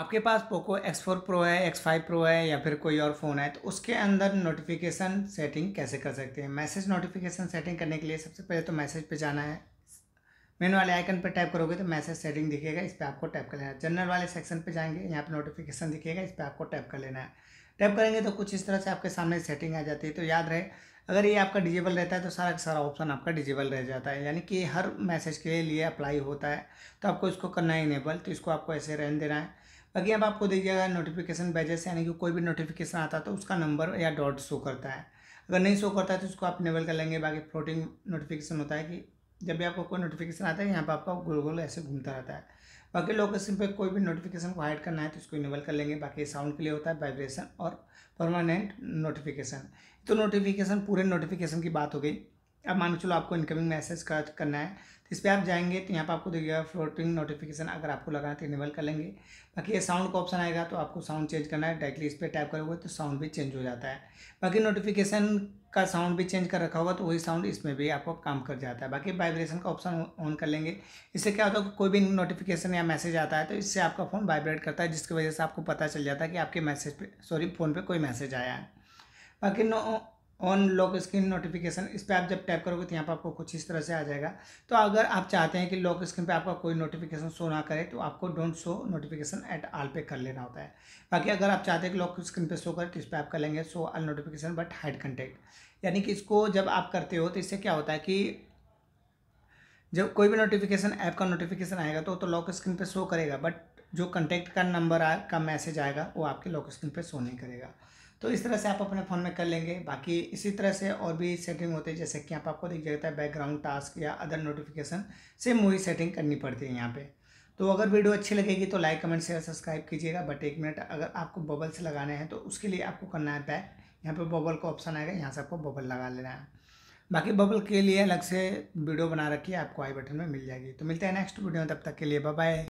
आपके पास Poco X four Pro है एक्स फाइव प्रो है या फिर कोई और फ़ोन है तो उसके अंदर नोटिफिकेशन सेटिंग कैसे कर सकते हैं मैसेज नोटिफिकेशन सेटिंग करने के लिए सबसे पहले तो मैसेज पे जाना है मेन वाले आइकन पर टाइप करोगे तो मैसेज सेटिंग दिखेगा इस पर आपको टैप कर लेना है जनरल वाले सेक्शन पर जाएंगे यहाँ पर नोटिफिकेशन दिखेगा इस पर आपको टैप कर लेना है टैप करेंगे तो कुछ इस तरह से आपके सामने सेटिंग आ जाती है तो याद रहे अगर ये आपका डिजेबल रहता है तो सारा सारा ऑप्शन आपका डिजेबल रह जाता है यानी कि हर मैसेज के लिए अप्लाई होता है तो आपको इसको करना है इनेबल तो इसको आपको ऐसे रहने देना है बाकी अब आपको देखिएगा नोटिफिकेशन बैजेस यानी कि कोई भी नोटिफिकेशन आता है तो उसका नंबर या डॉट शो करता है अगर नहीं शो करता है तो उसको आप इनेबल कर लेंगे बाकी फ्लोटिंग नोटिफिकेशन होता है कि जब भी आपको कोई नोटिफिकेशन आता है यहाँ पर आपका गोल गोल ऐसे घूमता रहता है बाकी लोकेशन पर कोई भी नोटिफिकेशन को हाइड करना है तो उसको इनेबल कर लेंगे बाकी साउंड के लिए होता है वाइब्रेशन और परमानेंट नोटिफिकेशन तो नोटिफिकेशन पूरे नोटिफिकेशन की बात हो गई अब मान चलो आपको इनकमिंग मैसेज का करना है तो इस पर आप जाएंगे तो यहाँ पर आपको देखिएगा फ्लोटिंग नोटिफिकेशन अगर आपको लगा है तो इनेबल कर लेंगे बाकी ये साउंड का ऑप्शन आएगा तो आपको साउंड चेंज करना है डायरेक्टली इस पर टाइप करोगे तो साउंड भी चेंज हो जाता है बाकी नोटिफिकेशन का साउंड भी चेंज कर रखा होगा तो वही साउंड इसमें भी आपको काम कर जाता है बाकी वाइब्रेशन का ऑप्शन ऑन कर लेंगे इससे क्या होता है कोई भी नोटिफिकेशन या मैसेज आता है तो इससे आपका फ़ोन वाइब्रेट करता है जिसकी वजह से आपको पता चल जाता है कि आपके मैसेज पर सॉरी फ़ोन पर कोई मैसेज आया है बाकी no on lock screen notification इस पर आप जब टैप करोगे तो यहाँ पर आपको कुछ इस तरह से आ जाएगा तो अगर आप चाहते हैं कि लॉक स्क्रीन पे आपका कोई नोटिफिकेशन शो ना करे तो आपको don't show notification at all पे कर लेना होता है बाकी अगर आप चाहते हैं कि लॉक स्क्रीन पे शो करे तो इस पर आप कर लेंगे show all notification but hide contact यानी कि इसको जब आप करते हो तो इससे क्या होता है कि जब कोई भी नोटिफिकेशन ऐप का नोटिफिकेशन आएगा तो तो लॉक स्क्रीन पर शो करेगा बट जो कंटेक्ट का नंबर का मैसेज आएगा वो आपके लॉक स्क्रीन पर शो नहीं करेगा तो इस तरह से आप अपने फ़ोन में कर लेंगे बाकी इसी तरह से और भी सेटिंग होती है जैसे कि आप आपको दिख जाता है बैकग्राउंड टास्क या अदर नोटिफिकेशन सेम वही सेटिंग करनी पड़ती है यहाँ पे तो अगर वीडियो अच्छी लगेगी तो लाइक कमेंट शेयर सब्सक्राइब कीजिएगा बट एक मिनट अगर आपको बबल्स लगाने हैं तो उसके लिए आपको करना है पैक यहाँ पर बबल का ऑप्शन आएगा यहाँ से आपको बबल लगा लेना है बाकी बबल के लिए अलग से वीडियो बना रखिए आपको आई बटन में मिल जाएगी तो मिलते हैं नेक्स्ट वीडियो में तब तक के लिए बाय